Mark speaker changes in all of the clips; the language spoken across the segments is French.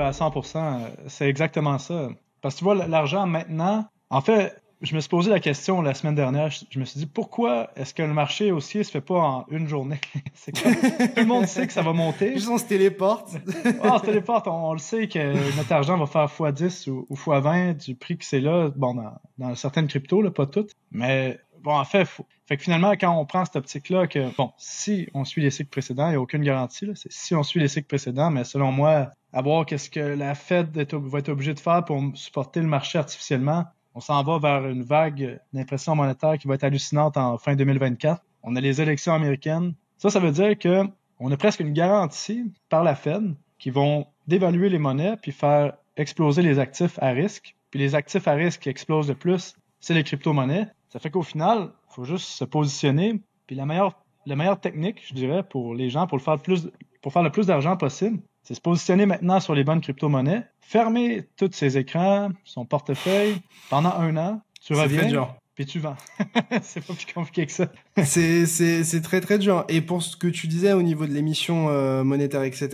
Speaker 1: à 100%, euh, c'est exactement ça. Parce que tu vois, l'argent maintenant, en fait, je me suis posé la question la semaine dernière, je, me suis dit pourquoi est-ce que le marché haussier se fait pas en une journée C'est tout le monde sait que ça va monter. Ils ah, on se téléporte. on se téléporte, on, le sait que notre argent va faire x10 ou, x20 du prix que c'est là, dans, certaines cryptos, là, pas toutes. Mais bon, en fait, fait finalement, quand on prend cette optique-là, que bon, si on suit les cycles précédents, il n'y a aucune garantie, si on suit les cycles précédents, mais selon moi, à voir qu'est-ce que la Fed va être obligée de faire pour supporter le marché artificiellement. On s'en va vers une vague d'impression monétaire qui va être hallucinante en fin 2024. On a les élections américaines. Ça, ça veut dire qu'on a presque une garantie par la Fed qui vont dévaluer les monnaies puis faire exploser les actifs à risque. Puis les actifs à risque qui explosent de plus, c'est les crypto-monnaies. Ça fait qu'au final, il faut juste se positionner. Puis la meilleure, technique, je dirais, pour les gens, pour, faire, plus, pour faire le plus d'argent possible, c'est se positionner maintenant sur les bonnes crypto-monnaies, fermer
Speaker 2: tous ses écrans, son portefeuille pendant un an, tu reviens.
Speaker 1: Puis tu vas.
Speaker 2: c'est pas plus compliqué que ça. c'est très très dur. Et pour ce que tu disais au niveau de l'émission euh, monétaire, etc.,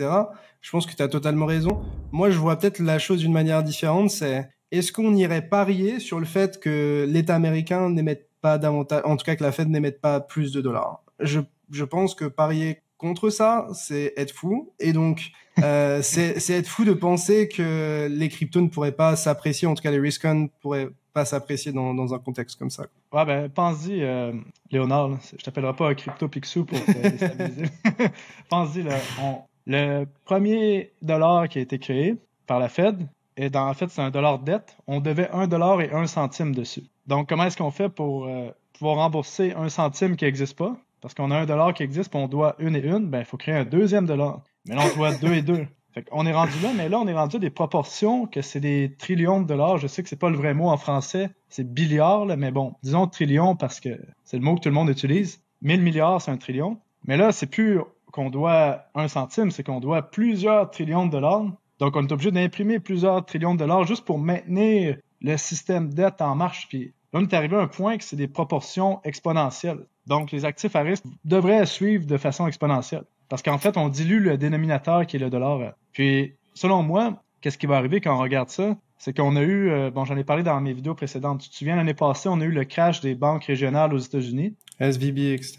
Speaker 2: je pense que tu as totalement raison. Moi, je vois peut-être la chose d'une manière différente. C'est est-ce qu'on irait parier sur le fait que l'État américain n'émette pas davantage, en tout cas que la Fed n'émette pas plus de dollars je, je pense que parier contre ça, c'est être fou. Et donc, euh, c'est être fou de penser que les cryptos ne pourraient pas s'apprécier, en tout cas les risk ne pourraient pas s'apprécier dans, un contexte comme ça.
Speaker 1: Ouais, ben, pense-y, euh, Léonard, je je t'appellerai pas un crypto pixou pour te pense-y, le premier dollar qui a été créé par la Fed, et dans, en fait, c'est un dollar de dette, on devait un dollar et un centime dessus. Donc, comment est-ce qu'on fait pour euh, pouvoir rembourser un centime qui n'existe pas? Parce qu'on a un dollar qui existe, puis on doit une et une, ben il faut créer un deuxième dollar. Mais là, on doit deux et deux. on est rendu là, mais là, on est rendu à des proportions que c'est des trillions de dollars. Je sais que c'est pas le vrai mot en français, c'est billiard, mais bon, disons trillions, parce que c'est le mot que tout le monde utilise. Mille milliards, c'est un trillion. Mais là, c'est plus qu'on doit un centime, c'est qu'on doit plusieurs trillions de dollars. Donc, on est obligé d'imprimer plusieurs trillions de dollars juste pour maintenir le système dette en marche. Puis là, on est arrivé à un point que c'est des proportions exponentielles. Donc, les actifs à risque devraient suivre de façon exponentielle. Parce qu'en fait, on dilue le dénominateur qui est le dollar. Puis, selon moi, qu'est-ce qui va arriver quand on regarde ça? C'est qu'on a eu, euh, bon, j'en ai parlé dans mes vidéos précédentes. Tu te souviens, l'année passée, on a eu le crash des banques régionales aux États-Unis. SVB, etc.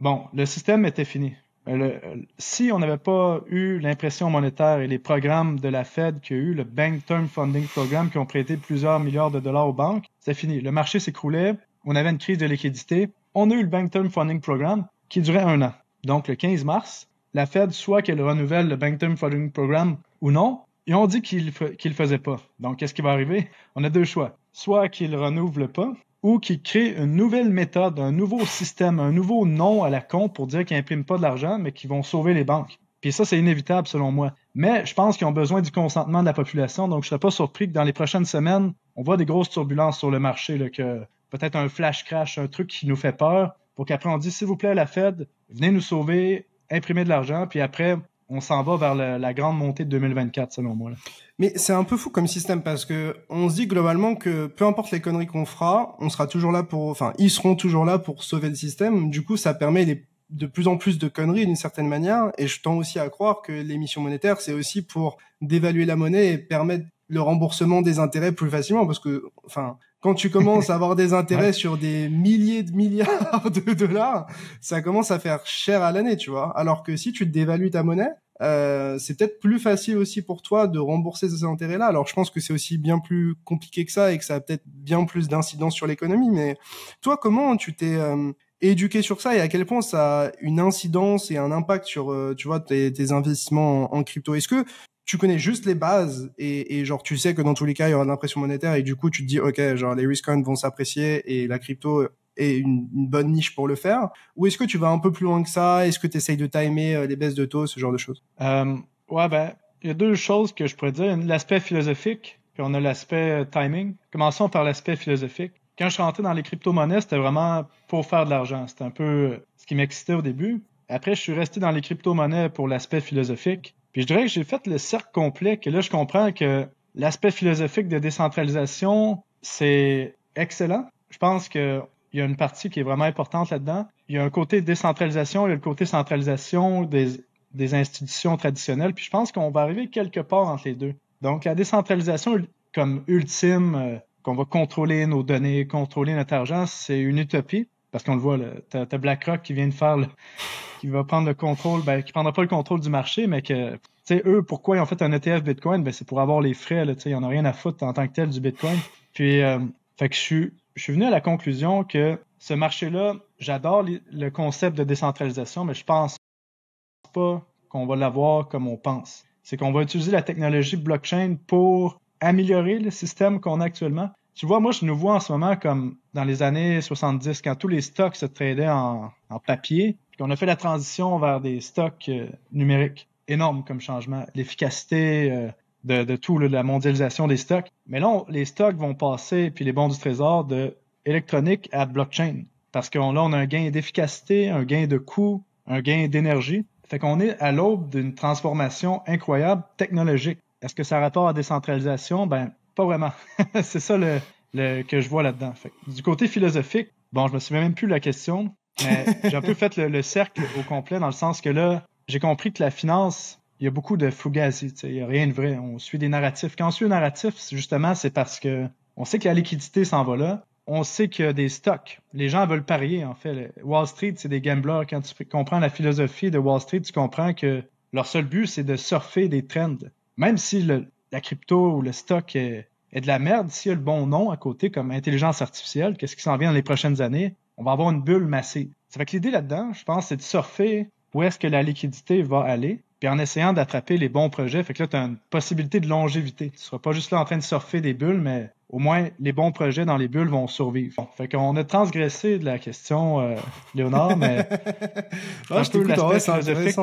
Speaker 1: Bon, le système était fini. Euh, euh, si on n'avait pas eu l'impression monétaire et les programmes de la Fed qui a eu, le Bank Term Funding Program qui ont prêté plusieurs milliards de dollars aux banques, c'est fini. Le marché s'écroulait, on avait une crise de liquidité, on a eu le Bank Term Funding Program qui durait un an. Donc, le 15 mars, la Fed, soit qu'elle renouvelle le Bank Term Funding Program ou non, et on dit qu'il ne le faisait pas. Donc, qu'est-ce qui va arriver? On a deux choix. Soit qu'il renouvelle pas, ou qu'ils créent une nouvelle méthode, un nouveau système, un nouveau nom à la compte pour dire qu'ils n'impriment pas de l'argent, mais qu'ils vont sauver les banques. Puis ça, c'est inévitable selon moi. Mais je pense qu'ils ont besoin du consentement de la population, donc je ne serais pas surpris que dans les prochaines semaines, on voit des grosses turbulences sur le marché, là, que peut-être un flash crash, un truc qui nous fait peur, pour qu'après on dise s'il vous plaît la Fed, venez nous sauver, imprimer de l'argent,
Speaker 2: puis après on s'en va vers la, grande montée de 2024 selon moi. Là. Mais c'est un peu fou comme système parce que on se dit globalement que peu importe les conneries qu'on fera, on sera toujours là pour, enfin ils seront toujours là pour sauver le système. Du coup, ça permet de plus en plus de conneries d'une certaine manière. Et je tends aussi à croire que l'émission monétaire c'est aussi pour dévaluer la monnaie et permettre le remboursement des intérêts plus facilement parce que, enfin, quand tu commences à avoir des intérêts sur des milliers de milliards de dollars, ça commence à faire cher à l'année, tu vois. Alors que si tu dévalues ta monnaie, euh, c'est peut-être plus facile aussi pour toi de rembourser ces intérêts-là. Alors je pense que c'est aussi bien plus compliqué que ça et que ça a peut-être bien plus d'incidence sur l'économie. Mais toi, comment tu t'es euh, éduqué sur ça et à quel point ça a une incidence et un impact sur, euh, tu vois, tes, tes investissements en, en crypto Est-ce que tu connais juste les bases et, genre tu sais que dans tous les cas il y aura de l'impression monétaire et du coup tu te dis ok genre les risk coins vont s'apprécier et la crypto est une, bonne niche pour le faire Ou est-ce que tu vas un peu plus loin que ça Est-ce que tu essayes de timer euh, les baisses de taux, ce genre de choses euh, Ouais, ben,
Speaker 1: il y a deux choses que je pourrais dire. L'aspect philosophique, puis on a l'aspect euh, timing. Commençons par l'aspect philosophique. Quand je suis rentré dans les crypto-monnaies, c'était vraiment pour faire de l'argent. C'était un peu ce qui m'excitait au début. Après, je suis resté dans les crypto-monnaies pour l'aspect philosophique. Puis je dirais que j'ai fait le cercle complet, que là, je comprends que l'aspect philosophique de décentralisation, c'est excellent. Je pense qu'il y a une partie qui est vraiment importante là-dedans. Il y a un côté décentralisation, il y a le côté centralisation des, institutions traditionnelles. Puis je pense qu'on va arriver quelque part entre les deux. Donc la décentralisation comme ultime, euh, qu'on va contrôler nos données, contrôler notre argent, c'est une utopie. Parce qu'on le voit, t'as BlackRock qui vient de faire le, qui va prendre le contrôle, ben, qui prendra pas le contrôle du marché, mais que, tu sais, eux, pourquoi ils ont fait un ETF Bitcoin? Ben, c'est pour avoir les frais, là, tu sais, ils en rien à foutre en tant que tel du Bitcoin. Puis, euh, fait que je suis, venu à la conclusion que ce marché-là, j'adore le concept de décentralisation, mais je pense pas qu'on va l'avoir comme on pense. C'est qu'on va utiliser la technologie blockchain pour améliorer le système qu'on a actuellement. Tu vois, moi, je nous vois en ce moment comme dans les années 70, quand tous les stocks se tradaient en, en papier, on a fait la transition vers des stocks euh, numériques. Énorme comme changement. L'efficacité euh, de, tout, de la mondialisation des stocks. Mais là, les stocks vont passer, puis les bons du trésor, de électronique à blockchain. Parce que là, on a un gain d'efficacité, un gain de coût, un gain d'énergie. Fait qu'on est à l'aube d'une transformation incroyable technologique. Est-ce que ça a rapport à la décentralisation? Ben, pas vraiment. c'est ça que je vois là-dedans. du côté philosophique, bon, je me souviens même plus de la question, j'ai un peu fait le, cercle au complet dans le sens que là, j'ai compris que la finance, il y a beaucoup de fugazi, il n'y a rien de vrai. On suit des narratifs. Quand on suit un narratif, justement, c'est parce que on sait que la liquidité s'en va là. On sait que des stocks. Les gens veulent parier, en fait. Wall Street, c'est des gamblers. Quand tu comprends la philosophie de Wall Street, tu comprends que leur seul but, c'est de surfer des trends. Même si la crypto ou le stock est, est de la merde, s'il y a le bon nom à côté, comme intelligence artificielle, qu'est-ce qui s'en vient dans les prochaines années, on va avoir une bulle massée. Ça fait que l'idée là-dedans, je pense, c'est de surfer où est-ce que la liquidité va aller, puis en essayant d'attraper les bons projets. Fait que là, tu as une possibilité de longévité. Tu ne seras pas juste là en train de surfer des bulles, mais au moins les bons projets dans les bulles vont survivre. fait qu'on a transgressé de la question, euh, Léonard, mais ah, je un peu philosophique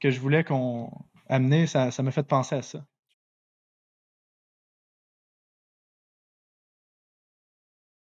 Speaker 1: que, je voulais qu'on ça m'a fait penser à ça.